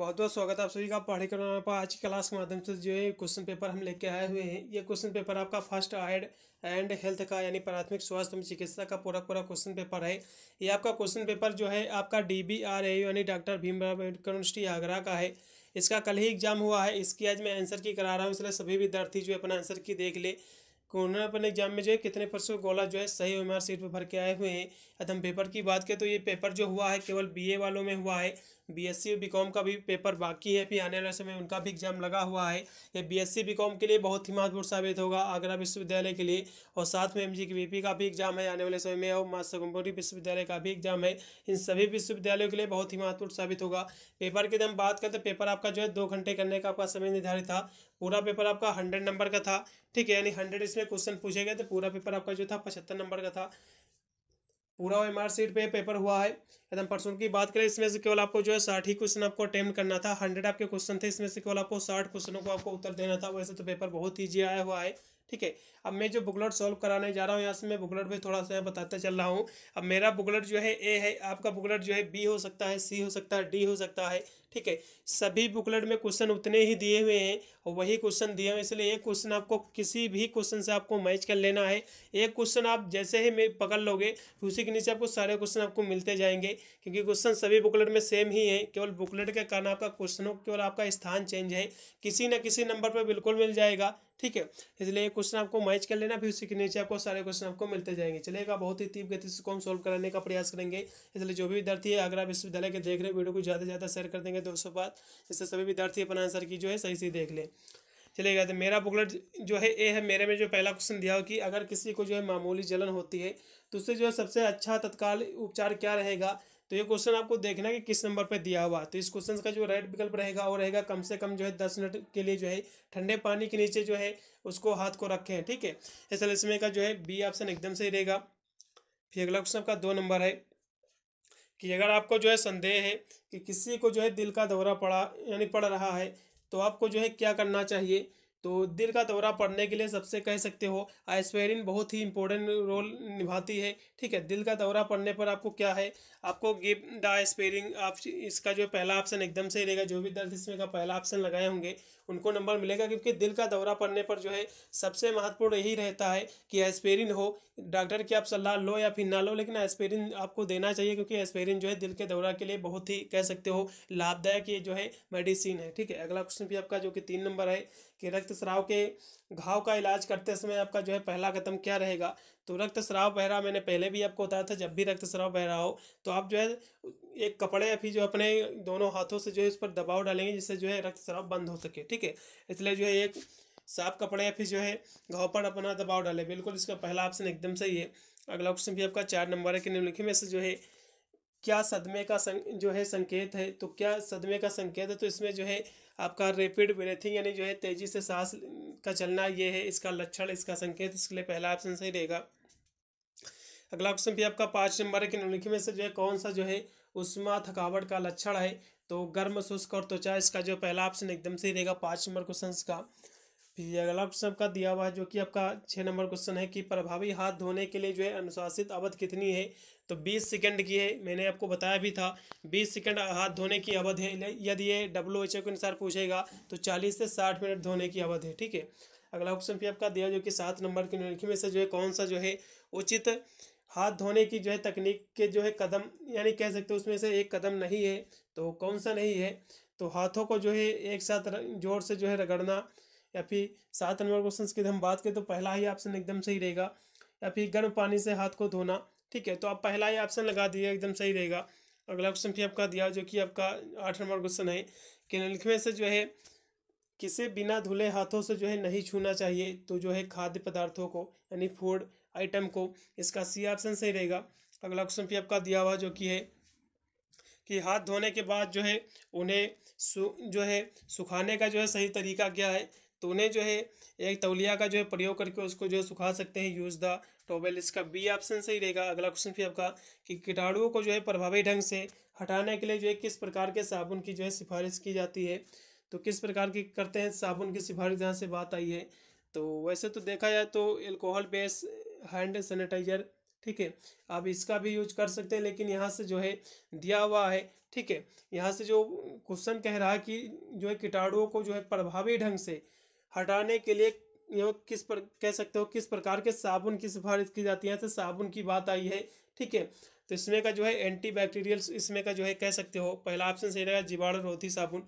बहुत बहुत स्वागत आप सभी का पाठ्यक्रम पर आज की क्लास के माध्यम से जो है क्वेश्चन पेपर हम लेके आए हुए हैं ये क्वेश्चन पेपर आपका फर्स्ट एड एंड हेल्थ का यानी प्राथमिक स्वास्थ्य एवं चिकित्सा का पूरा पूरा क्वेश्चन पेपर है ये आपका क्वेश्चन पेपर जो है आपका डी बी आर ए यानी डॉक्टर भीमराव अम्बेडकर यूनिवर्सिटी आगरा का है इसका कल ही एग्जाम हुआ है इसकी आज मैं आंसर की करा रहा हूँ इसलिए सभी विद्यार्थी जो है अपना आंसर की देख ले कोरोना पर एग्जाम में जो है कितने परसों गोला जो है सही उम्र सीट पर भर के आए हुए हैं हम पेपर की बात करें तो ये पेपर जो हुआ है केवल बीए वालों में हुआ है बीएससी एस बीकॉम का भी पेपर बाकी है भी आने वाले समय उनका भी एग्जाम लगा हुआ है ये बीएससी बीकॉम के लिए बहुत ही महत्वपूर्ण साबित होगा आगरा विश्वविद्यालय के लिए और साथ में एम जी का भी एग्जाम है आने वाले समय में और मातसगुमपुरी विश्वविद्यालय का भी एग्जाम है इन सभी विश्वविद्यालयों के लिए बहुत ही महत्वपूर्ण साबित होगा पेपर की हम बात करें तो पेपर आपका जो है दो घंटे करने का आपका समय निर्धारित था पूरा पेपर आपका हंड्रेड नंबर का था ठीक है यानी हंड्रेड इसमें क्वेश्चन पूछे गए थे तो पूरा पेपर आपका जो था पचहत्तर नंबर का था पूरा एम आर सीट पे पेपर हुआ है एकदम परसों की बात करें इसमें से केवल आपको जो है साठ ही क्वेश्चन आपको अटेम्प्ट करना था हंड्रेड आपके क्वेश्चन थे इसमें से केवल आपको साठ क्वेश्चनों को आपको उत्तर देना था वैसे तो पेपर बहुत ईजी आया हुआ है ठीक है अब मैं जो बुकलेट सॉल्व कराने जा रहा हूँ यहाँ से मैं बुकलेट भी थोड़ा सा बताता चल रहा हूँ अब मेरा बुकलेट जो है ए है आपका बुकलेट जो है बी हो सकता है सी हो सकता है डी हो सकता है ठीक है सभी बुकलेट में क्वेश्चन उतने ही दिए हुए हैं और वही क्वेश्चन दिए हुए इसलिए एक क्वेश्चन आपको किसी भी क्वेश्चन से आपको मैच कर लेना है एक क्वेश्चन आप जैसे ही पकड़ लोगे उसी के नीचे आपको सारे क्वेश्चन आपको मिलते जाएंगे क्योंकि क्वेश्चन सभी बुकलेट में सेम ही है केवल बुकलेट के कारण आपका क्वेश्चनों केवल आपका स्थान चेंज है किसी न किसी नंबर पर बिल्कुल मिल जाएगा ठीक है इसलिए क्वेश्चन आपको मैच कर लेना फिर उसी के नीचे आपको सारे क्वेश्चन आपको मिलते जाएंगे चलेगा बहुत ही तीव्र गति से कौन सॉल्व कराने का प्रयास करेंगे इसलिए जो भी विद्यार्थी है आगरा विश्वविद्यालय के देख रहे वीडियो को ज़्यादा से ज़्यादा शेयर कर देंगे करेंगे दो सौ बात इससे सभी विद्यार्थी अपना आंसर की जो है सही से देख लें चलेगा तो मेरा बुकलेट जो है ए है मेरे में जो पहला क्वेश्चन दिया हो कि अगर किसी को जो है मामूली जलन होती है तो उससे जो है सबसे अच्छा तत्काल उपचार क्या रहेगा तो ये क्वेश्चन आपको देखना कि किस नंबर पर दिया हुआ तो इस क्वेश्चन का जो राइट विकल्प रहेगा वो रहेगा कम से कम जो है दस मिनट के लिए जो है ठंडे पानी के नीचे जो है उसको हाथ को रखें ठीक है इसलिए इसमें का जो है बी ऑप्शन एकदम सही रहेगा फिर अगला क्वेश्चन आपका दो नंबर है कि अगर आपको जो है संदेह है कि किसी को जो है दिल का दौरा पड़ा यानी पड़ रहा है तो आपको जो है क्या करना चाहिए तो दिल का दौरा पड़ने के लिए सबसे कह सकते हो आइस्पेरिन बहुत ही इंपॉर्टेंट रोल निभाती है ठीक है दिल का दौरा पड़ने पर आपको क्या है आपको गिव द आइसपेरिन आप इसका जो पहला ऑप्शन एकदम से रहेगा जो भी दर्द इसमें का पहला ऑप्शन लगाए होंगे उनको नंबर मिलेगा क्योंकि दिल का दौरा पड़ने पर जो है सबसे महत्वपूर्ण यही रहता है कि एस्पेरिन हो डॉक्टर की आप सलाह लो या फिर ना लो लेकिन आइसपेरिन आपको देना चाहिए क्योंकि एस्पेरिन जो है दिल के दौरा के लिए बहुत ही कह सकते हो लाभदायक ये जो है मेडिसिन है ठीक है अगला क्वेश्चन भी आपका जो कि तीन नंबर है कि रक्त स्राव के घाव का इलाज करते समय आपका जो है पहला कदम क्या रहेगा तो रक्त स्राव बह रहा मैंने पहले भी आपको बताया था जब भी रक्त स्राव बह रहा हो तो आप जो है एक कपड़े या फिर जो अपने दोनों हाथों से जो है उस पर दबाव डालेंगे जिससे जो है रक्त स्राव बंद हो सके ठीक है इसलिए जो है एक साफ कपड़े या फिर जो है घाव पर अपना दबाव डालें बिल्कुल इसका पहला ऑप्शन एकदम सही है अगला ऑप्शन भी आपका चार नंबर है कि निम्नलिखित में से जो है क्या सदमे का जो है संकेत है तो क्या सदमे का संकेत है तो इसमें जो है आपका रेपिड ब्रेथिंग यानी जो है तेजी से सांस का चलना ये है इसका लक्षण इसका संकेत इसके लिए पहला ऑप्शन सही रहेगा अगला ऑप्शन भी आपका पाँच नंबर है कि निम्नलिखित में से जो है कौन सा जो है उष्मा थकावट का लक्षण है तो गर्म शुष्क और त्वचा इसका जो पहला ऑप्शन एकदम सही रहेगा पाँच नंबर क्वेश्चन का अगला क्वेश्चन आपका दिया हुआ है जो कि आपका छः नंबर क्वेश्चन है कि प्रभावी हाथ धोने के लिए जो है अनुशासित अवध कितनी है तो 20 सेकंड की है मैंने आपको बताया भी था 20 सेकंड हाथ धोने की अवध है यदि ये डब्ल्यू एच के अनुसार पूछेगा तो 40 से 60 मिनट धोने की अवध है ठीक है अगला ऑप्शन भी आपका दिया जो कि सात नंबर की निरीक्षण में से जो है कौन सा जो है उचित हाथ धोने की जो है तकनीक के जो है कदम यानी कह सकते उसमें से एक कदम नहीं है तो कौन सा नहीं है तो हाथों को जो है एक साथ जोर से जो है रगड़ना या फिर सात नंबर क्वेश्चन की हम बात करें तो पहला ही ऑप्शन एकदम सही रहेगा या फिर गर्म पानी से हाथ को धोना ठीक है तो आप पहला ही ऑप्शन लगा दिए एकदम सही रहेगा अगला क्वेश्चन भी आपका दिया जो कि आपका आठ नंबर क्वेश्चन है कि नलखुए से जो है किसे बिना धुले हाथों से जो है नहीं छूना चाहिए तो जो है खाद्य पदार्थों को यानी फूड आइटम को इसका सी ऑप्शन सही रहेगा अगला क्वेश्चन भी आपका दिया हुआ जो कि है कि हाथ धोने के बाद जो है उन्हें सु जो है सुखाने का जो है सही तरीका क्या है तो उन्हें जो है एक तौलिया का जो है प्रयोग करके उसको जो है सुखा सकते हैं यूज़ द टोवेल इसका बी ऑप्शन सही रहेगा अगला क्वेश्चन फिर आपका कि कीटाणुओं को जो है प्रभावी ढंग से हटाने के लिए जो है किस प्रकार के साबुन की जो है सिफारिश की जाती है तो किस प्रकार की करते हैं साबुन की सिफारिश जहाँ से बात आई है तो वैसे तो देखा जाए तो एल्कोहल बेस हैंड सैनिटाइजर ठीक है आप इसका भी यूज कर सकते हैं लेकिन यहाँ से जो है दिया हुआ है ठीक है यहाँ से जो क्वेश्चन कह रहा है कि जो है कीटाणुओं को जो है प्रभावी ढंग से हटाने के लिए किस पर कह सकते हो किस प्रकार के साबुन की सिफारिश की जाती है तो साबुन की बात आई है ठीक है तो इसमें का जो है एंटी बैक्टीरियल इसमें का जो है कह सकते हो पहला ऑप्शन सही रहेगा जीवाणु रोधी साबुन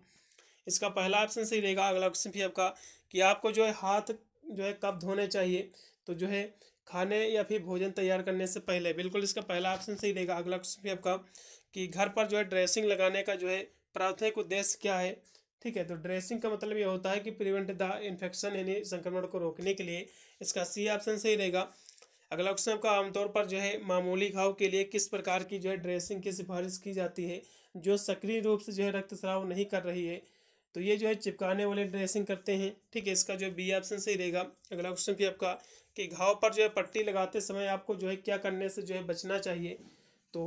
इसका पहला ऑप्शन सही रहेगा अगला ऑप्शन भी आपका कि आपको जो है हाथ जो है कब धोने चाहिए तो जो है खाने या फिर भोजन तैयार करने से पहले बिल्कुल इसका पहला ऑप्शन सही रहेगा अगला ऑप्शन भी आपका कि घर पर जो है ड्रेसिंग लगाने का जो है प्राथमिक उद्देश्य क्या है ठीक है तो ड्रेसिंग का मतलब ये होता है कि प्रिवेंट द इन्फेक्शन यानी संक्रमण को रोकने के लिए इसका सी ऑप्शन सही रहेगा अगला ऑप्शन आपका आमतौर पर जो है मामूली घाव के लिए किस प्रकार की जो है ड्रेसिंग की सिफारिश की जाती है जो सक्रिय रूप से जो है रक्त स्राव नहीं कर रही है तो ये जो है चिपकाने वाले ड्रेसिंग करते हैं ठीक है इसका जो बी ऑप्शन सही रहेगा अगला ऑप्शन भी आपका कि घाव पर जो है पट्टी लगाते समय आपको जो है क्या करने से जो है बचना चाहिए तो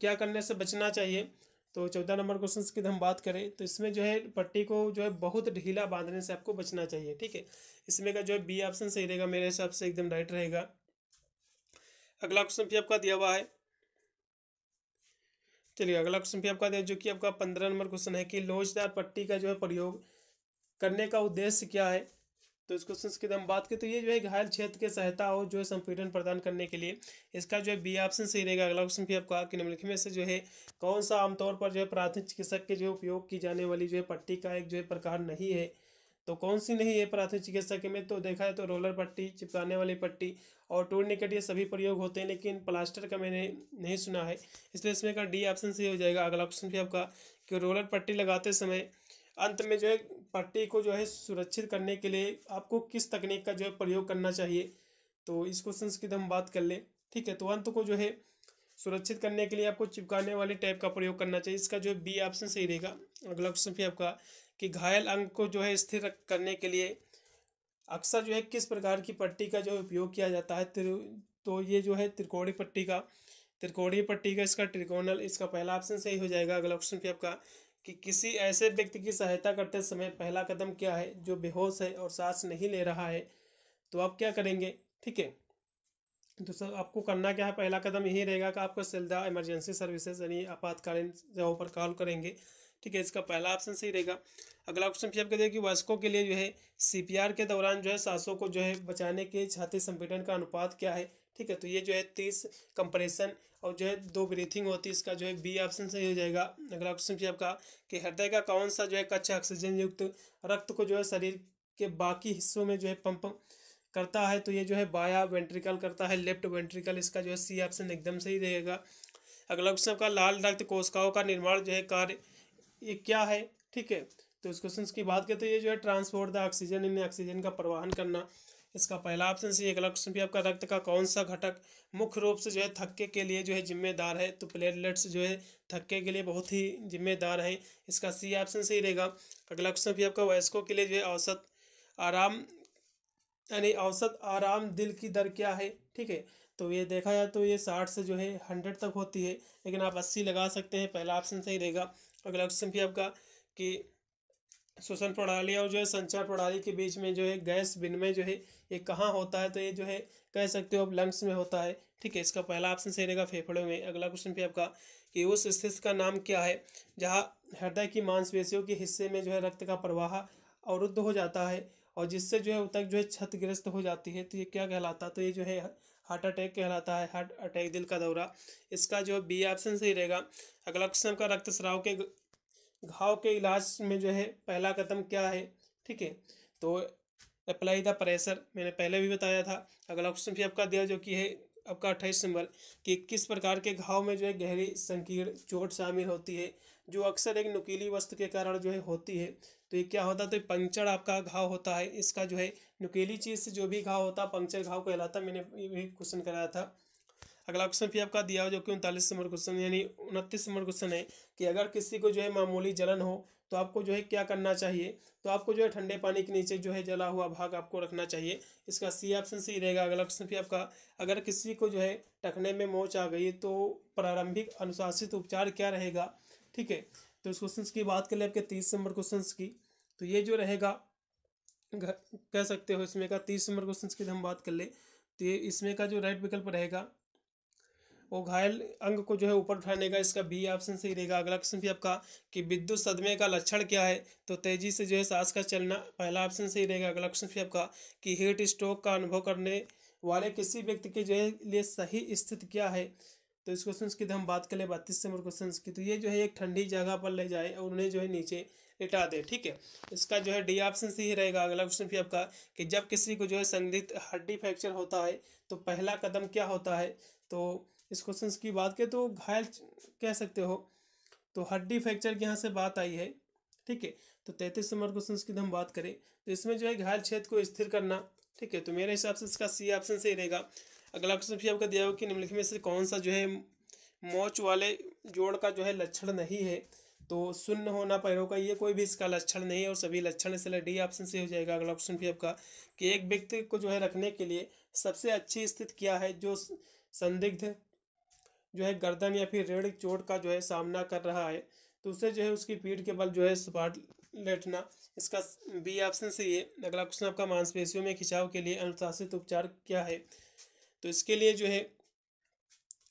क्या करने से बचना चाहिए तो चौदह नंबर क्वेश्चन की तो हम बात करें तो इसमें जो है पट्टी को जो है बहुत ढीला बांधने से आपको बचना चाहिए ठीक है इसमें का जो है बी ऑप्शन सही रहेगा मेरे हिसाब से एकदम राइट रहेगा अगला क्वेश्चन भी आपका दिया हुआ है चलिए अगला क्वेश्चन भी आपका दिया जो कि आपका पंद्रह नंबर क्वेश्चन है कि लोचदार पट्टी का जो है प्रयोग करने का उद्देश्य क्या है तो इस क्वेश्चन की हम बात करें तो ये जो है घायल क्षेत्र के सहायता और जो है संपीड़न प्रदान करने के लिए इसका जो है बी ऑप्शन सही रहेगा अगला क्वेश्चन भी आपको कि निम्नलिखित में से जो है कौन सा आमतौर पर जो है प्राथमिक चिकित्सक के जो उपयोग की जाने वाली जो है पट्टी का एक जो है प्रकार नहीं है तो कौन सी नहीं है प्राथमिक चिकित्सक के में तो देखा है तो रोलर पट्टी चिपकाने वाली पट्टी और टूर निकट ये सभी प्रयोग होते हैं लेकिन प्लास्टर का मैंने नहीं सुना है इसलिए इसमें का डी ऑप्शन सही हो जाएगा अगला क्वेश्चन भी आपका कि रोलर पट्टी लगाते समय अंत में जो है पट्टे को जो है सुरक्षित करने के लिए आपको किस तकनीक का जो है प्रयोग करना चाहिए तो इस क्वेश्चन की तो हम बात कर लें ठीक है तो अंत को जो है सुरक्षित करने के लिए आपको चिपकाने वाले टैप का प्रयोग करना चाहिए इसका जो है बी ऑप्शन सही रहेगा अगला क्वेश्चन फिर आपका कि घायल अंग को जो है स्थिर करने के लिए अक्सर जो है किस प्रकार की पट्टी का जो उपयोग किया जाता है तो ये जो है त्रिकोणी पट्टी का त्रिकोणी पट्टी का इसका त्रिकोणल इसका पहला ऑप्शन सही हो जाएगा अगला ऑप्शन भी आपका कि किसी ऐसे व्यक्ति की सहायता करते समय पहला कदम क्या है जो बेहोश है और सांस नहीं ले रहा है तो आप क्या करेंगे ठीक है तो सर आपको करना क्या है पहला कदम यही रहेगा कि आपको सिलदा इमरजेंसी सर्विसेज यानी आपातकालीन जगहों पर कॉल करेंगे ठीक है इसका पहला ऑप्शन सही रहेगा अगला ऑप्शन फिर आपको देखिए वयस्कों के लिए जो है सीपीआर के दौरान जो है सांसों को जो है बचाने के छाती संपीड़न का अनुपात क्या है ठीक है तो ये जो है तीस कंप्रेशन और जो है दो ब्रीथिंग होती है इसका जो है बी ऑप्शन सही हो जाएगा अगला ऑप्शन चाहिए आपका कि हृदय का कौन सा जो है कच्चा ऑक्सीजन युक्त रक्त को जो है शरीर के बाकी हिस्सों में जो है पंप करता है तो ये जो है बाया वेंट्रिकल करता है लेफ्ट वेंट्रिकल इसका जो है सी ऑप्शन एकदम सही रहेगा अगला क्वेश्चन का लाल रक्त कोशिकाओं का निर्माण जो है कार्य ये क्या है ठीक है तो इस क्वेश्चन की बात करें तो ये जो है ट्रांसपोर्ट द ऑक्सीजन इन ऑक्सीजन का प्रवाहन करना इसका पहला ऑप्शन सी अगला क्वेश्चन भी आपका रक्त का कौन सा घटक मुख्य रूप से जो है थक्के के लिए जो है जिम्मेदार है तो प्लेटलेट्स जो है थक्के के लिए बहुत ही जिम्मेदार है इसका सी ऑप्शन सही रहेगा अगला क्वेश्चन भी आपका वयस्कों के लिए जो है औसत आराम यानी औसत आराम दिल की दर क्या है ठीक है तो ये देखा जाए तो ये साठ से जो है हंड्रेड तक होती है लेकिन आप अस्सी लगा सकते हैं पहला ऑप्शन सही रहेगा अगला क्वेश्चन भी आपका कि श्वसन प्रणाली और जो है संचार प्रणाली के बीच में जो है गैस विनिमय जो है ये कहाँ होता है तो ये जो है कह सकते हो आप लंग्स में होता है ठीक है इसका पहला ऑप्शन सही रहेगा फेफड़ों में अगला क्वेश्चन पे आपका कि उस स्थिति का नाम क्या है जहाँ हृदय की मांसपेशियों के हिस्से में जो है रक्त का प्रवाह अवरुद्ध हो जाता है और जिससे जो है तक जो है क्षतिग्रस्त हो जाती है तो ये क्या कहलाता है तो ये जो है हार्ट अटैक कहलाता है हार्ट अटैक दिल का दौरा इसका जो बी ऑप्शन सही रहेगा अगला क्वेश्चन का रक्त स्राव के घाव के इलाज में जो है पहला कदम क्या है ठीक है तो अप्लाई द प्रेशर मैंने पहले भी बताया था अगला ऑप्शन भी आपका दिया जो कि है आपका अट्ठाईस नंबर कि किस प्रकार के घाव में जो है गहरी संकीर्ण चोट शामिल होती है जो अक्सर एक नुकीली वस्तु के कारण जो है होती है तो ये क्या होता है तो पंचर आपका घाव होता है इसका जो है नुकीली चीज़ से जो भी घाव होता है पंचर घाव कहलाता मैंने ये भी क्वेश्चन कराया था अगला क्वेश्चन भी आपका दिया हुआ जो कि उनतालीस नंबर क्वेश्चन यानी उनतीस नंबर क्वेश्चन है कि अगर किसी को जो है मामूली जलन हो तो आपको जो है क्या करना चाहिए तो आपको जो है ठंडे पानी के नीचे जो है जला हुआ भाग आपको रखना चाहिए इसका सी ऑप्शन सी रहेगा अगला ऑप्शन भी आपका अगर किसी को जो है टखने में मोच आ गई तो प्रारंभिक अनुशासित उपचार क्या रहेगा ठीक है तो इस क्वेश्चन की बात कर ले आपके तीस नंबर क्वेश्चन की तो ये जो रहेगा कह सकते हो इसमें का तीस नंबर क्वेश्चन की हम बात कर ले तो ये इसमें का जो राइट विकल्प रहेगा वो घायल अंग को जो है ऊपर उठाने का इसका बी ऑप्शन सही रहेगा अगला क्वेश्चन भी आपका कि विद्युत सदमे का लक्षण क्या है तो तेजी से जो है सांस का चलना पहला ऑप्शन सही रहेगा अगला क्वेश्चन भी आपका कि हीट स्ट्रोक का अनुभव करने वाले किसी व्यक्ति के जो है लिए सही स्थिति क्या है तो इस क्वेश्चन की तो हम बात कर ले बत्तीस नंबर क्वेश्चन की तो ये जो है एक ठंडी जगह पर ले जाए और उन्हें जो है नीचे लिटा दे ठीक है इसका जो है डी ऑप्शन सही रहेगा अगला क्वेश्चन भी आपका कि जब किसी को जो है संदिग्ध हड्डी फ्रैक्चर होता है तो पहला कदम क्या होता है तो इस क्वेश्चन की बात करें तो घायल कह सकते हो तो हड्डी फ्रैक्चर की यहाँ से बात आई है ठीक है तो तैतीस नंबर क्वेश्चन की तो हम बात करें तो इसमें जो है घायल क्षेत्र को स्थिर करना ठीक है तो मेरे हिसाब से इसका सी ऑप्शन सही रहेगा अगला क्वेश्चन फिर आपका दिया हो कि निम्नलिखित में से कौन सा जो है मोच वाले जोड़ का जो है लक्षण नहीं है तो शून्य होना पैरों का ये कोई भी इसका लक्षण नहीं है और सभी लक्षण इसलिए डी ऑप्शन से हो जाएगा अगला ऑप्शन भी आपका कि एक व्यक्ति को जो है रखने के लिए सबसे अच्छी स्थिति क्या है जो संदिग्ध जो है गर्दन या फिर रेड़ चोट का जो है सामना कर रहा है तो उसे जो है उसकी पीठ के बल जो है सपाट लेटना इसका बी ऑप्शन से ये अगला क्वेश्चन आपका मांसपेशियों में खिंचाव के लिए अनुशासित उपचार क्या है तो इसके लिए जो है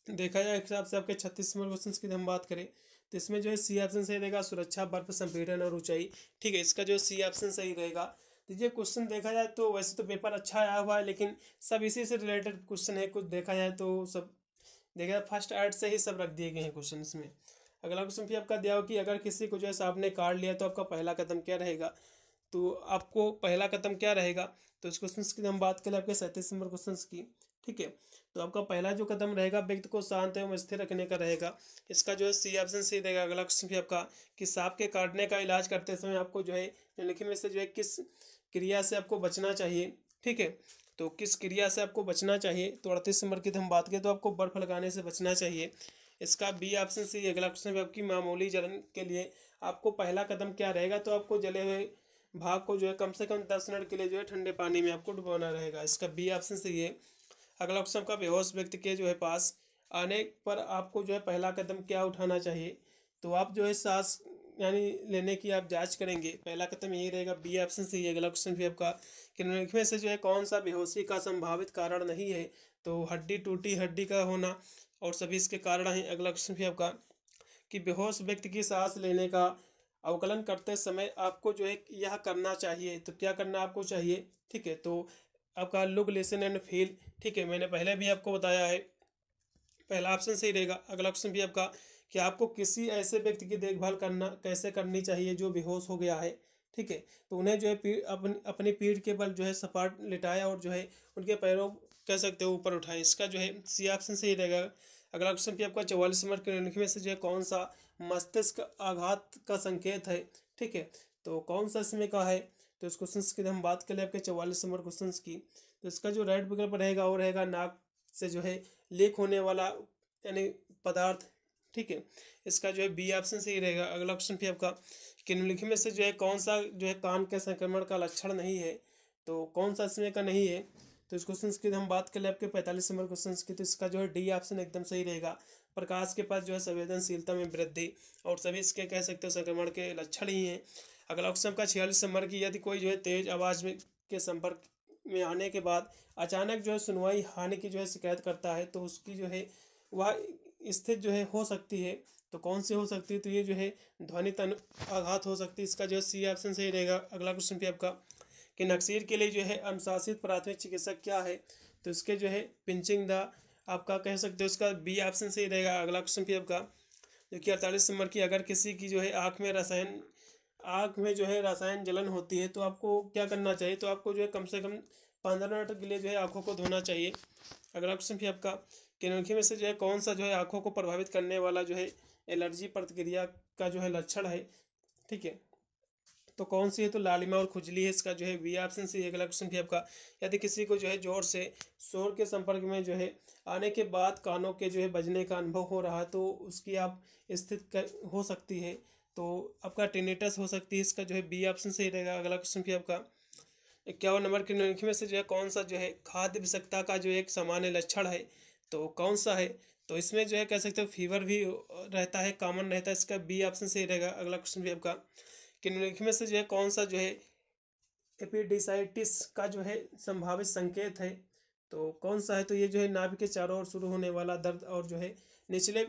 देखा जाए हिसाब से आपके छत्तीस नंबर क्वेश्चन की हम बात करें तो इसमें जो है सी ऑप्शन सही रहेगा सुरक्षा बर्फ संपीड़न और ऊंचाई ठीक है इसका जो सी ऑप्शन सही रहेगा तो ये क्वेश्चन देखा जाए तो वैसे तो पेपर अच्छा आया हुआ है लेकिन सब इसी से रिलेटेड क्वेश्चन है कुछ देखा जाए तो सब देखिए फर्स्ट एड से ही सब रख दिए गए हैं क्वेश्चन में अगला क्वेश्चन फिर आपका दिया हो कि अगर किसी को जो है आपने कार्ड लिया तो आपका पहला कदम क्या रहेगा तो आपको पहला कदम क्या रहेगा तो इस क्वेश्चन की हम बात करें आपके सैंतीस नंबर क्वेश्चन की ठीक है तो आपका पहला जो कदम रहेगा व्यक्ति को शांत एवं स्थिर रखने का रहेगा इसका जो है सी ऑप्शन सी रहेगा अगला क्वेश्चन भी आपका कि सांप के काटने का इलाज करते समय आपको जो है निम्नलिखित में से जो है किस क्रिया से आपको बचना चाहिए ठीक है तो किस क्रिया से आपको बचना चाहिए तो अड़तीस नंबर की हम बात करें तो आपको बर्फ़ लगाने से बचना चाहिए इसका बी ऑप्शन सी अगला क्वेश्चन आपकी मामूली जलन के लिए आपको पहला कदम क्या रहेगा तो आपको जले हुए भाग को जो है कम से कम दस मिनट के लिए जो है ठंडे पानी में आपको डुबाना रहेगा इसका बी ऑप्शन सही है अगला ऑप्शन आपका बेहोश व्यक्ति के जो है पास आने पर आपको जो है पहला कदम क्या उठाना चाहिए तो आप जो है सांस यानी लेने की आप जांच करेंगे पहला कदम यही रहेगा बी ऑप्शन से है अगला क्वेश्चन भी आपका कि निम्नलिखित से जो है कौन सा बेहोशी का संभावित कारण नहीं है तो हड्डी टूटी हड्डी का होना और सभी इसके कारण हैं अगला क्वेश्चन भी आपका कि बेहोश व्यक्ति की सांस लेने का अवकलन करते समय आपको जो है यह करना चाहिए तो क्या करना आपको चाहिए ठीक है तो आपका लुक लेसन एंड फील ठीक है मैंने पहले भी आपको बताया है पहला ऑप्शन सही रहेगा अगला ऑप्शन भी आपका कि आपको किसी ऐसे व्यक्ति की देखभाल करना कैसे करनी चाहिए जो बेहोश हो गया है ठीक है तो उन्हें जो है पीठ अपन, अपनी पीठ के बल जो है सपाट लिटाया और जो है उनके पैरों कह सकते हो ऊपर उठाए इसका जो है सी ऑप्शन सही रहेगा अगला ऑप्शन भी आपका चौवालीस नंबर क्लिनिक में से जो है कौन सा मस्तिष्क आघात का संकेत है ठीक है तो कौन सा इसमें का है तो इस क्वेश्चन की हम बात करें आपके चौवालीस नंबर क्वेश्चन की तो इसका जो राइट विकल्प रहेगा वो रहेगा नाक से जो है लेक होने वाला यानी पदार्थ ठीक है इसका जो है बी ऑप्शन सही रहेगा अगला ऑप्शन भी आपका कि निम्नलिखित में से जो है कौन सा जो है कान के संक्रमण का लक्षण नहीं है तो कौन सा इसमें का नहीं है तो इस क्वेश्चन की तो हम बात कर ले आपके पैंतालीस नंबर क्वेश्चन की तो इसका जो है डी ऑप्शन एकदम सही रहेगा प्रकाश के पास जो है संवेदनशीलता में वृद्धि और सभी इसके कह सकते हो संक्रमण के लक्षण ही हैं अगला ऑप्शन का छियालीस नंबर की यदि कोई जो है तेज आवाज़ में के संपर्क में आने के बाद अचानक जो है सुनवाई हानि की जो है शिकायत करता है तो उसकी जो है वह स्थित जो है हो सकती है तो कौन सी हो सकती है तो ये जो है ध्वनि तन आघात हो सकती है इसका जो है सी ऑप्शन सही रहेगा अगला क्वेश्चन भी आपका कि नक्सीर के लिए जो है अनुशासित प्राथमिक चिकित्सक क्या है तो इसके जो है पिंचिंग द आपका कह सकते हो इसका बी ऑप्शन सही रहेगा अगला क्वेश्चन भी आपका जो कि अड़तालीस नंबर की अगर किसी की जो है आँख में रसायन आग में जो है रासायन जलन होती है तो आपको क्या करना चाहिए तो आपको जो है कम से कम पंद्रह मिनट के लिए जो है आँखों को धोना चाहिए अगला क्वेश्चन भी आपका किनोखी में से जो है कौन सा जो है आँखों को प्रभावित करने वाला जो है एलर्जी प्रतिक्रिया का जो है लक्षण है ठीक है तो कौन सी है तो लालिमा और खुजली है इसका जो है वी ऑप्शन सी अगला क्वेश्चन भी आपका यदि किसी को जो है जोर से शोर के संपर्क में जो है आने के बाद कानों के जो है बजने का अनुभव हो रहा है तो उसकी आप स्थिति हो सकती है तो आपका टेनेटस हो सकती है इसका जो है बी ऑप्शन सही रहेगा अगला क्वेश्चन भी आपका इक्यावन नंबर के निम्नलिखित में से जो है कौन सा जो है खाद्य विषक्ता का जो एक सामान्य लक्षण है तो कौन सा है तो इसमें जो है कह सकते हो फीवर भी रहता है कॉमन रहता है इसका बी ऑप्शन सही रहेगा अगला क्वेश्चन भी आपका कि निम्नलिखित में से जो है कौन सा जो है एपिडिसाइटिस का जो है संभावित संकेत है तो कौन सा है तो ये जो है नाभि के चारों ओर शुरू होने वाला दर्द और जो है निचले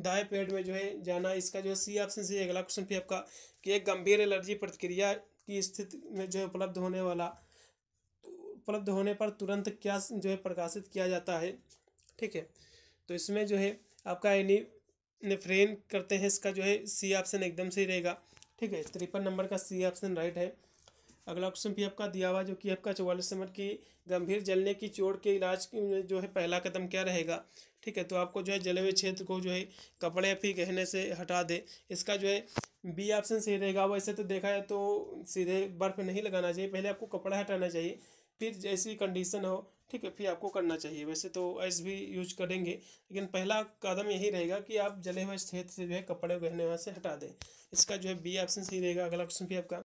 दाएं पेट में जो है जाना इसका जो है सी ऑप्शन सी अगला क्वेश्चन फिर आपका कि एक गंभीर एलर्जी प्रतिक्रिया की स्थिति में जो है उपलब्ध होने वाला तो उपलब्ध होने पर तुरंत क्या जो है प्रकाशित किया जाता है ठीक है तो इसमें जो है आपका एनी नेफ्रेन करते हैं इसका जो है सी ऑप्शन एकदम सही रहेगा ठीक है तिरपन नंबर का सी ऑप्शन राइट है अगला क्वेश्चन भी आपका दिया हुआ जो कि आपका चौवालीस नंबर की गंभीर जलने की चोट के इलाज जो है पहला कदम क्या रहेगा ठीक है तो आपको जो है जले हुए क्षेत्र को जो है कपड़े या फिर गहने से हटा दे इसका जो है बी ऑप्शन सही रहेगा वैसे तो देखा जाए तो सीधे बर्फ नहीं लगाना चाहिए पहले आपको कपड़ा हटाना चाहिए फिर जैसी कंडीशन हो ठीक है फिर आपको करना चाहिए वैसे तो ऐस भी यूज करेंगे लेकिन पहला कदम यही रहेगा कि आप जले हुए क्षेत्र से जो है कपड़े गहने वहाँ से हटा दें इसका जो है बी ऑप्शन सही रहेगा अगला क्वेश्चन भी आपका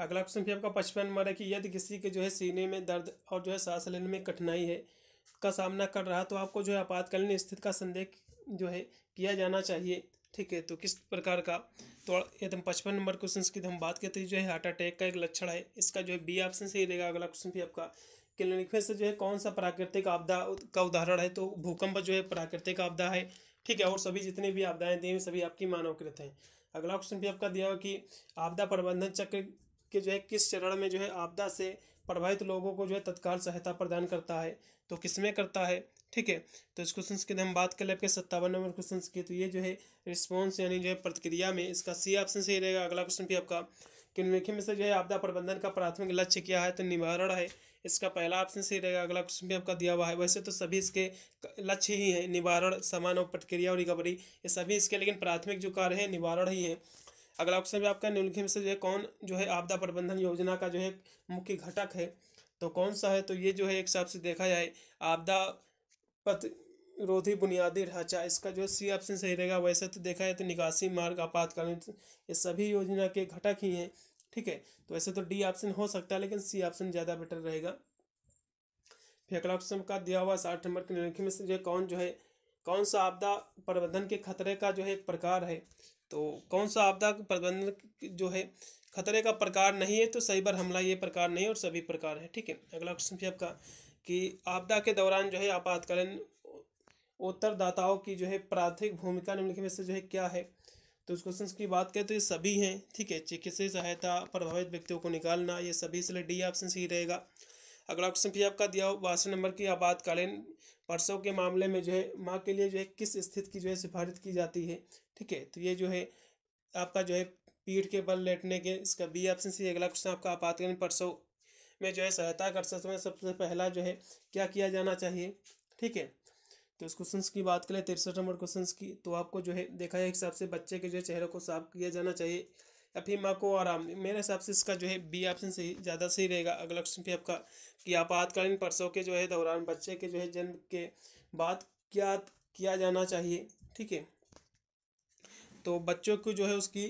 अगला क्वेश्चन फिर आपका पचपन नंबर है कि यदि किसी के जो है सीने में दर्द और जो है सांस लेने में कठिनाई है का सामना कर रहा तो आपको जो है आपातकालीन स्थिति का संदेह जो है किया जाना चाहिए ठीक है तो किस प्रकार का तो हम पचपन नंबर क्वेश्चन की हम बात करते हैं जो है हार्ट अटैक का एक लक्षण है इसका जो है बी ऑप्शन सही रहेगा अगला क्वेश्चन भी आपका क्लिनिक में से जो है कौन सा प्राकृतिक आपदा का उदाहरण है तो भूकंप जो है प्राकृतिक आपदा है ठीक है और सभी जितने भी आपदाएं दी हुई सभी आपकी मानवकृत हैं अगला क्वेश्चन भी आपका दिया हुआ कि आपदा प्रबंधन चक्र कि जो है किस चरण में जो है आपदा से प्रभावित लोगों को जो है तत्काल सहायता प्रदान करता है तो किसमें करता है ठीक है तो इस क्वेश्चन की हम बात कर ले आपके सत्तावन नंबर क्वेश्चन की तो ये जो है रिस्पॉन्स यानी जो है प्रतिक्रिया में इसका सी ऑप्शन सही रहेगा अगला क्वेश्चन भी आपका कि निम्नलिखित में से जो है आपदा प्रबंधन का प्राथमिक लक्ष्य क्या है तो निवारण है इसका पहला ऑप्शन सही रहेगा अगला क्वेश्चन भी आपका दिया हुआ है वैसे तो सभी इसके लक्ष्य ही है निवारण समान और प्रतिक्रिया और रिकवरी ये सभी इसके लेकिन प्राथमिक जो कार्य है निवारण ही है अगला ऑप्शन भी आपका निम्नलिखित में से जो है कौन जो है आपदा प्रबंधन योजना का जो है मुख्य घटक है तो कौन सा है तो ये जो है एक हिसाब से देखा जाए आपदा प्रतिरोधी बुनियादी ढांचा इसका जो सी ऑप्शन सही रहेगा वैसे तो देखा जाए तो निकासी मार्ग आपातकालीन ये सभी योजना के घटक ही हैं ठीक है तो वैसे तो डी ऑप्शन हो सकता है लेकिन सी ऑप्शन ज़्यादा बेटर रहेगा फिर अगला ऑप्शन का दिया हुआ साठ नंबर के निम्नलिखित में से जो कौन जो है कौन सा आपदा प्रबंधन के खतरे का जो है एक प्रकार है तो कौन सा आपदा प्रबंधन जो है खतरे का प्रकार नहीं है तो साइबर हमला ये प्रकार नहीं है और सभी प्रकार है ठीक है अगला क्वेश्चन भी आपका कि आपदा के दौरान जो है आपातकालीन उत्तरदाताओं की जो है प्राथमिक भूमिका निम्नलिखित में से जो है क्या है तो उस क्वेश्चन की बात करें तो ये सभी हैं ठीक है चिकित्सा सहायता प्रभावित व्यक्तियों को निकालना ये सभी इसलिए डी ऑप्शन सही रहेगा अगला क्वेश्चन भी आपका दिया हो बासठ नंबर की आपातकालीन परसों के मामले में जो है माँ के लिए जो है किस स्थिति की जो है सिफारिश की जाती है ठीक है तो ये जो है आपका जो है पीठ के बल लेटने के इसका बी ऑप्शन से अगला क्वेश्चन आपका आपातकालीन परसों में जो है सहायता कर सकते हैं सबसे पहला जो है क्या किया जाना चाहिए ठीक है तो इस क्वेश्चन की बात करें तिरसठ नंबर क्वेश्चन की तो आपको जो है देखा है हिसाब से बच्चे के जो है चेहरे को साफ किया जाना चाहिए या फिर मको आराम मेरे हिसाब से इसका जो है बी ऑप्शन सही ज़्यादा सही रहेगा अगला क्वेश्चन भी आपका कि आपातकालीन परसों के जो है दौरान बच्चे के जो है जन्म के बाद क्या किया जाना चाहिए ठीक है तो बच्चों को जो है उसकी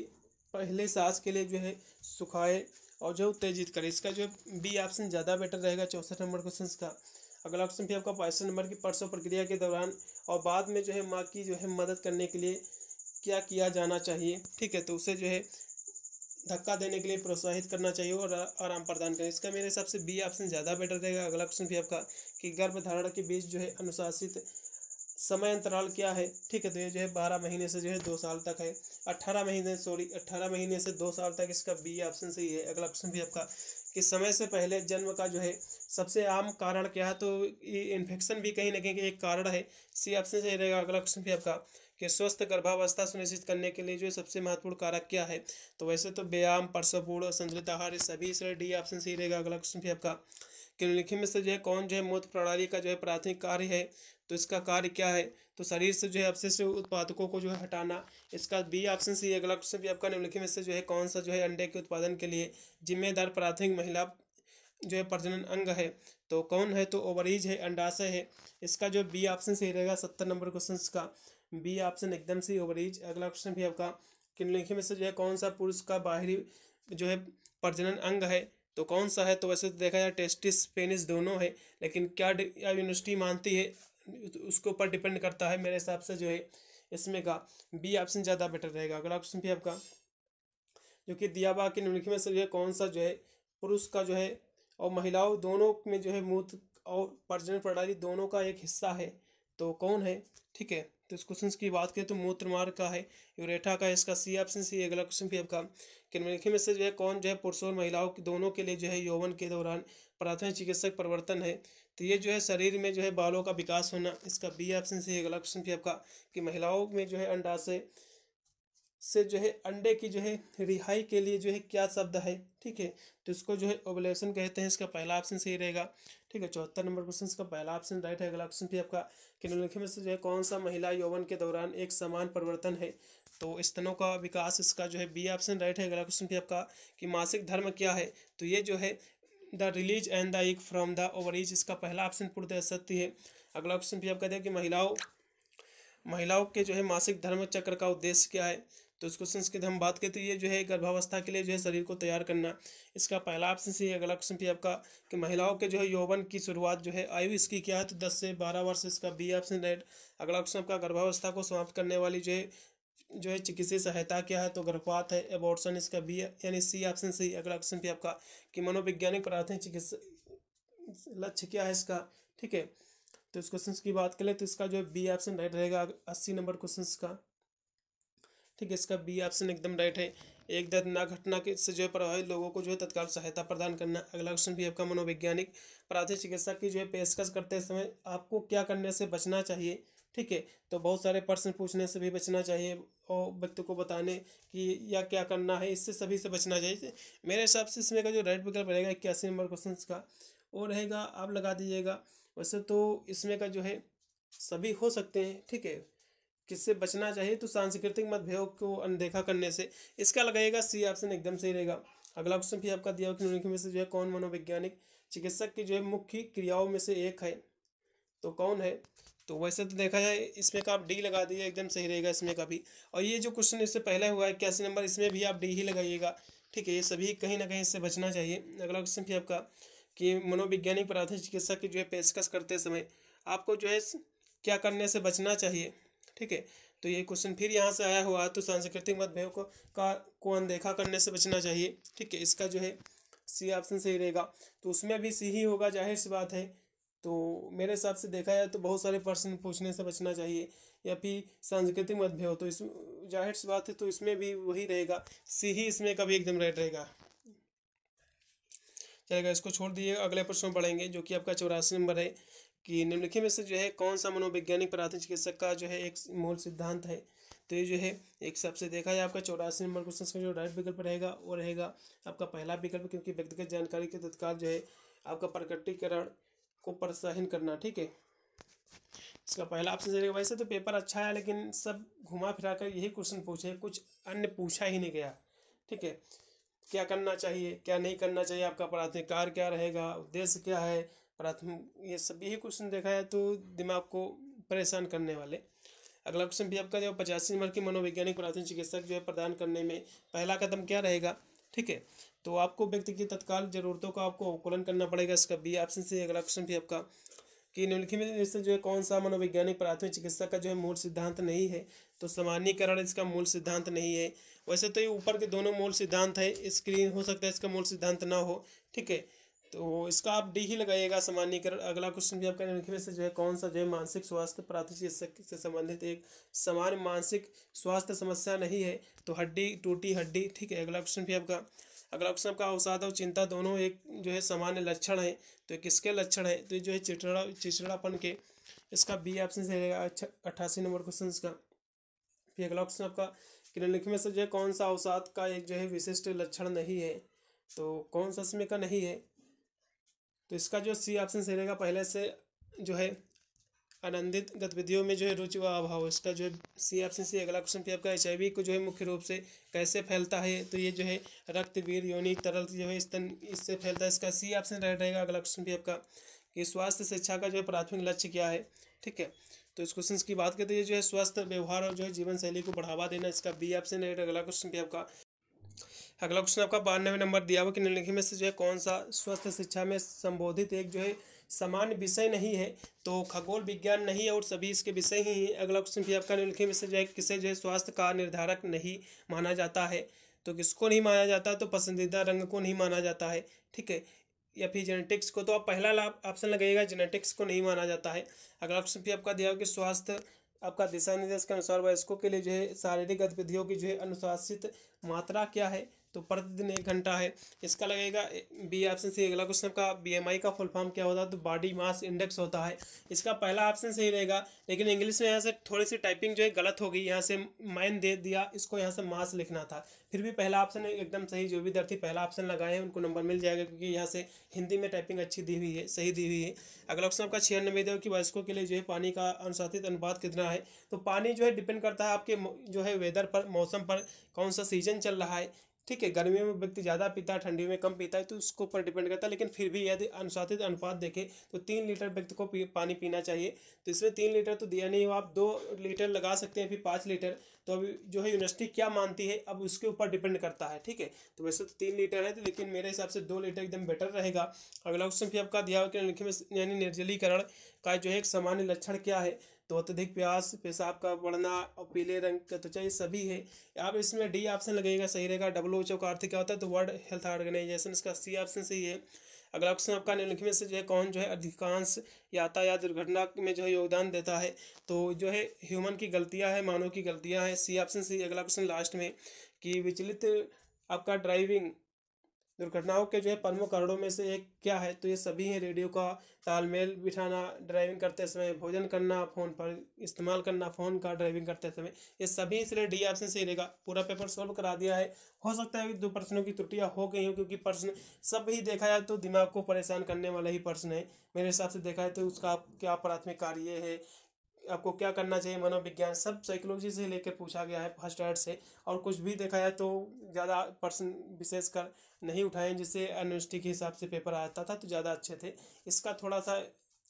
पहले सांस के लिए जो है सुखाए और जो उत्तेजित करें इसका जो है बी ऑप्शन ज़्यादा बेटर रहेगा चौंसठ नंबर क्वेश्चन का अगला ऑप्शन भी आपका पैंसठ नंबर की परसों प्रक्रिया के दौरान और बाद में जो है माँ की जो है मदद करने के लिए क्या किया जाना चाहिए ठीक है तो उसे जो है धक्का देने के लिए प्रोत्साहित करना चाहिए और आराम प्रदान करें इसका मेरे हिसाब से बी ऑप्शन ज़्यादा बेटर रहेगा अगला क्वेश्चन भी आपका कि गर्भधारण के बीच जो है अनुशासित समय अंतराल क्या है ठीक है तो ये जो है बारह महीने से जो है दो साल तक है अट्ठारह महीने सॉरी अट्ठारह महीने से दो साल तक इसका बी ऑप्शन सही है अगला क्वेश्चन भी आपका कि समय से पहले जन्म का जो है सबसे आम कारण क्या है तो ये इन्फेक्शन भी कहीं ना कहीं एक कारण है सी ऑप्शन सही रहेगा अगला क्वेश्चन भी आपका कि स्वस्थ गर्भावस्था सुनिश्चित करने के लिए जो सबसे महत्वपूर्ण कारक क्या है तो वैसे तो व्यायाम परसपूर्ण और संतुलित आहार सभी इसलिए डी ऑप्शन सही रहेगा अगला क्वेश्चन भी आपका कि निम्नलिखित में से जो है कौन जो है मूत्र प्रणाली का जो है प्राथमिक कार्य है तो इसका कार्य क्या है तो शरीर से जो है अपशिष्ट उत्पादकों को जो है हटाना इसका बी ऑप्शन सही अगला क्वेश्चन भी आपका निम्नलिखित में से जो है कौन सा जो है अंडे के उत्पादन के लिए जिम्मेदार प्राथमिक महिला जो है प्रजनन अंग है तो कौन है तो ओवरीज है अंडाशय है इसका जो बी ऑप्शन सही रहेगा सत्तर नंबर क्वेश्चन का बी ऑप्शन एकदम से ओवरीज अगला क्वेश्चन भी आपका किन्नलिखी में से जो है कौन सा पुरुष का बाहरी जो है प्रजनन अंग है तो कौन सा है तो वैसे तो देखा जाए टेस्टिस पेनिस दोनों है लेकिन क्या यूनिवर्सिटी मानती है तो उसके ऊपर डिपेंड करता है मेरे हिसाब से जो है इसमें का बी ऑप्शन ज़्यादा बेटर रहेगा अगला ऑप्शन भी आपका जो कि दिया बा के निम्नलिखित में से जो है कौन सा जो है पुरुष का जो है और महिलाओं दोनों में जो है मूत्र और प्रजनन प्रणाली दोनों का एक हिस्सा है तो कौन है ठीक है तो इस क्वेश्चन की बात करें तो मूत्र मार्ग का है यूरेठा का इसका सी ऑप्शन सी अगला क्वेश्चन भी आपका निम्नलिखित में से जो है कौन जो है पुरुषों और महिलाओं के दोनों के लिए जो है यौवन के दौरान प्राथमिक चिकित्सक परिवर्तन है तो ये जो है शरीर में जो है बालों का विकास होना इसका बी ऑप्शन सी अगला क्वेश्चन भी आपका कि महिलाओं में जो है अंडा से से जो है अंडे की जो है रिहाई के लिए जो है क्या शब्द है ठीक है तो इसको जो है ओबलेशन कहते हैं इसका पहला ऑप्शन सही रहेगा ठीक है चौहत्तर नंबर क्वेश्चन का पहला ऑप्शन राइट है अगला ऑप्शन भी आपका निम्नलिखित में से जो है कौन सा महिला यौवन के दौरान एक समान परिवर्तन है तो स्तनों का विकास इसका जो है बी ऑप्शन राइट है अगला क्वेश्चन भी आपका कि मासिक धर्म क्या है तो ये जो है the release and the egg from the ovaries इसका पहला ऑप्शन पूर्णतः सत्य है अगला क्वेश्चन भी आपका देखिए महिलाओं महिलाओं के जो है मासिक धर्म चक्र का उद्देश्य क्या है तो इस क्वेश्चन की हम बात करें तो ये जो है गर्भावस्था के लिए जो है शरीर को तैयार करना इसका पहला ऑप्शन से अगला क्वेश्चन भी आपका कि महिलाओं के जो है यौवन की शुरुआत जो है आयु इसकी क्या है तो दस से बारह वर्ष इसका बी ऑप्शन राइट अगला क्वेश्चन आपका गर्भावस्था को समाप्त करने वाली जो है जो है चिकित्सीय सहायता क्या है तो गर्भपात है एबॉर्सन इसका बी यानी सी ऑप्शन से अगला ऑप्शन भी आपका कि मनोवैज्ञानिक प्राथमिक चिकित्सा लक्ष्य क्या है इसका ठीक है तो इस क्वेश्चन की बात करें तो इसका जो बी ऑप्शन राइट रहेगा अस्सी नंबर क्वेश्चन का ठीक है इसका बी ऑप्शन एकदम राइट है एक दर्दनाक घटना के से जो है प्रभावित लोगों को जो है तत्काल सहायता प्रदान करना अगला क्वेश्चन भी आपका मनोवैज्ञानिक प्राथमिक चिकित्सा की जो है पेशकश करते समय आपको क्या करने से बचना चाहिए ठीक है तो बहुत सारे प्रश्न पूछने से भी बचना चाहिए और व्यक्ति को बताने कि या क्या करना है इससे सभी से बचना चाहिए मेरे हिसाब से इसमें का जो राइट विकल्प रहेगा इक्यासी नंबर क्वेश्चन का वो रहेगा आप लगा दीजिएगा वैसे तो इसमें का जो है सभी हो सकते हैं ठीक है किससे बचना चाहिए तो सांस्कृतिक मतभेद को अनदेखा करने से इसका लगाएगा सी ऑप्शन एकदम सही रहेगा अगला क्वेश्चन भी आपका दिया हुआ में से जो है कौन मनोवैज्ञानिक चिकित्सक की जो है मुख्य क्रियाओं में से एक है तो कौन है तो वैसे तो देखा जाए इसमें का आप डी लगा दीजिए एकदम सही रहेगा इसमें का भी और ये जो क्वेश्चन इससे पहले हुआ है इक्यासी नंबर इसमें भी आप डी ही लगाइएगा ठीक है ये सभी कहीं ना कहीं इससे बचना चाहिए अगला क्वेश्चन भी आपका कि मनोवैज्ञानिक प्राथमिक चिकित्सा की जो है पेशकश करते समय आपको जो है क्या करने से बचना चाहिए ठीक है तो ये क्वेश्चन फिर यहाँ से आया हुआ तो सांस्कृतिक मतभेद को का को अनदेखा करने से बचना चाहिए ठीक है इसका जो है सी ऑप्शन सही रहेगा तो उसमें भी सी ही होगा जाहिर सी बात है तो मेरे हिसाब से देखा जाए तो बहुत सारे प्रश्न पूछने से बचना चाहिए या फिर सांस्कृतिक मतभेद तो इस जाहिर सी बात है तो इसमें भी वही रहेगा सी ही इसमें कभी एकदम राइट रहेगा चलेगा इसको छोड़ दिए अगले प्रश्न पढ़ेंगे जो कि आपका चौरासी नंबर है कि निम्नलिखित में से जो है कौन सा मनोवैज्ञानिक प्राथमिक चिकित्सक का जो है एक मूल सिद्धांत है तो ये जो है एक सबसे देखा जाए आपका चौरासी नंबर क्वेश्चन का जो राइट विकल्प रहेगा वो रहेगा आपका पहला विकल्प क्योंकि व्यक्तिगत जानकारी के तत्काल जो है आपका प्रकटीकरण को प्रोत्साहन करना ठीक है इसका पहला ऑप्शन रहेगा वैसे तो पेपर अच्छा है लेकिन सब घुमा फिरा कर यही क्वेश्चन पूछे कुछ अन्य पूछा ही नहीं गया ठीक है क्या करना चाहिए क्या नहीं करना चाहिए आपका प्राथमिक कार्य क्या रहेगा उद्देश्य क्या है प्राथमिक ये सब यही क्वेश्चन देखा है तो दिमाग को परेशान करने वाले अगला क्वेश्चन भी आपका जो पचासी नंबर की मनोवैज्ञानिक प्राथमिक चिकित्सक जो है प्रदान करने में पहला कदम क्या रहेगा ठीक है तो आपको व्यक्ति की तत्काल जरूरतों का आपको अवकुलन करना पड़ेगा इसका बी ऑप्शन से अगला क्वेश्चन भी आपका कि निम्नलिखित में से जो है कौन सा मनोवैज्ञानिक प्राथमिक चिकित्सा का जो है मूल सिद्धांत नहीं है तो सामान्यकरण इसका मूल सिद्धांत नहीं है वैसे तो ये ऊपर के दोनों मूल सिद्धांत है स्क्रीन हो सकता है इसका मूल सिद्धांत ना हो ठीक है तो इसका आप डी ही लगाइएगा सामान्यकरण अगला क्वेश्चन भी आपका में से जो है कौन सा जो है मानसिक स्वास्थ्य प्राथमिक चिकित्सक से संबंधित एक सामान्य मानसिक स्वास्थ्य समस्या नहीं है तो हड्डी टूटी हड्डी ठीक है अगला क्वेश्चन भी आपका अगला क्वेश्चन आपका अवसाद और चिंता दोनों एक जो है सामान्य लक्षण है तो किसके लक्षण है तो जो है चिचड़ा चिचड़ापन के इसका बी ऑप्शन से रहेगा अच्छा, अट्ठासी नंबर क्वेश्चन का फिर अगला क्वेश्चन आपका निम्नलिखित में से जो है कौन सा अवसाद का एक जो है विशिष्ट लक्षण नहीं है तो कौन सा समय का नहीं है तो इसका जो सी ऑप्शन सही रहेगा पहले से जो है आनंदित गतिविधियों में जो है रुचि व अभाव इसका जो है सी ऑप्शन से अगला क्वेश्चन पे आपका एच को जो है मुख्य रूप से कैसे फैलता है तो ये जो है रक्त वीर योनि तरल जो है स्तन इससे फैलता है इसका सी ऑप्शन रहेगा अगला क्वेश्चन पे आपका कि स्वास्थ्य शिक्षा का जो है प्राथमिक लक्ष्य क्या है ठीक है तो इस क्वेश्चन की बात करते हैं जो है स्वस्थ व्यवहार और जो है जीवन शैली को बढ़ावा देना इसका बी ऑप्शन रहेगा अगला क्वेश्चन पे आपका अगला क्वेश्चन आपका बानवे नंबर दिया हुआ कि निम्नलिखित में से जो है कौन सा स्वास्थ्य शिक्षा में संबोधित एक जो है समान विषय नहीं है तो खगोल विज्ञान नहीं है और सभी इसके विषय ही हैं अगला क्वेश्चन भी आपका निम्नलिखित में से जो है किसे जो है स्वास्थ्य का निर्धारक नहीं माना जाता है तो किसको नहीं माना जाता तो पसंदीदा रंग को नहीं माना जाता है ठीक है या फिर जेनेटिक्स को तो आप पहला लाभ ऑप्शन लगेगा जेनेटिक्स को नहीं माना जाता है अगला ऑप्शन भी आपका दिया हो कि स्वास्थ्य आपका दिशा निर्देश के अनुसार वयस्कों के लिए जो है शारीरिक गतिविधियों की जो है अनुशासित मात्रा क्या है तो प्रतिदिन एक घंटा है इसका लगेगा बी ऑप्शन सही अगला क्वेश्चन एम बीएमआई का फुल फॉर्म क्या होता है तो बॉडी मास इंडेक्स होता है इसका पहला ऑप्शन सही रहेगा लेकिन इंग्लिश में यहाँ से थोड़ी सी टाइपिंग जो है गलत हो गई यहाँ से माइन दे दिया इसको यहाँ से मास लिखना था फिर भी पहला ऑप्शन एकदम सही जो विद्यार्थी पहला ऑप्शन लगाए हैं उनको नंबर मिल जाएगा क्योंकि यहाँ से हिंदी में टाइपिंग अच्छी दी हुई है सही दी हुई है अगला ऑप्शन आपका छियानबे दे कि वयस्कों के लिए जो है पानी का अनुशासित अनुपात कितना है तो पानी जो है डिपेंड करता है आपके जो है वेदर पर मौसम पर कौन सा सीजन चल रहा है ठीक है गर्मियों में व्यक्ति ज़्यादा पीता है ठंडी में कम पीता है तो उसके ऊपर डिपेंड करता है लेकिन फिर भी यदि अनुसाधित अनुपात देखें तो तीन लीटर व्यक्ति को पानी पीना चाहिए तो इसमें तीन लीटर तो दिया नहीं हो आप दो लीटर लगा सकते हैं फिर पाँच लीटर तो अभी जो है यूनिवर्सिटी क्या मानती है अब उसके ऊपर डिपेंड करता है ठीक है तो वैसे तो तीन लीटर है तो लेकिन मेरे हिसाब से दो लीटर एकदम बेटर रहेगा अगला क्वेश्चन फिर आपका दिया हुआ कि निर्जलीकरण का जो है एक सामान्य लक्षण क्या है तो अत्यधिक प्यास पेशाब का बढ़ना और पीले रंग का त्वचा ये सभी है आप इसमें डी ऑप्शन लगेगा सही रहेगा डब्ल्यू एच ओ का अर्थ क्या होता है तो वर्ल्ड हेल्थ ऑर्गेनाइजेशन इसका सी ऑप्शन सही है अगला क्वेश्चन आपका निम्नलिखित में से जो है कौन जो है अधिकांश यातायात दुर्घटना में जो है योगदान देता है तो जो है ह्यूमन की गलतियाँ हैं मानव की गलतियाँ हैं सी ऑप्शन सही अगला क्वेश्चन लास्ट में कि विचलित आपका ड्राइविंग दुर्घटनाओं के जो है प्रमुख कारणों में से एक क्या है तो ये सभी है रेडियो का तालमेल बिठाना ड्राइविंग करते समय भोजन करना फ़ोन पर इस्तेमाल करना फ़ोन का ड्राइविंग करते समय ये सभी इसलिए डी ऑप्शन से रहेगा पूरा पेपर सॉल्व करा दिया है हो सकता है कि दो प्रश्नों की त्रुटियाँ हो गई हो क्योंकि प्रश्न सब ही देखा जाए तो दिमाग को परेशान करने वाला ही प्रश्न है मेरे हिसाब से देखा है तो उसका क्या प्राथमिक कार्य है आपको क्या करना चाहिए मनोविज्ञान सब साइकोलॉजी से लेकर पूछा गया है फर्स्ट एड से और कुछ भी देखा जाए तो ज़्यादा पर्सन विशेष कर नहीं उठाएं जिससे यूनिवर्सिटी के हिसाब से पेपर आता था तो ज़्यादा अच्छे थे इसका थोड़ा सा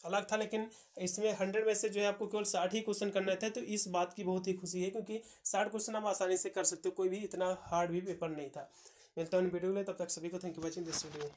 अलग था लेकिन इसमें हंड्रेड में से जो है आपको केवल साठ ही क्वेश्चन करने थे तो इस बात की बहुत ही खुशी है क्योंकि साठ क्वेश्चन आप आसानी से कर सकते हो कोई भी इतना हार्ड भी पेपर नहीं था मिलता हूँ वीडियो के तब तक सभी को thank you watching this video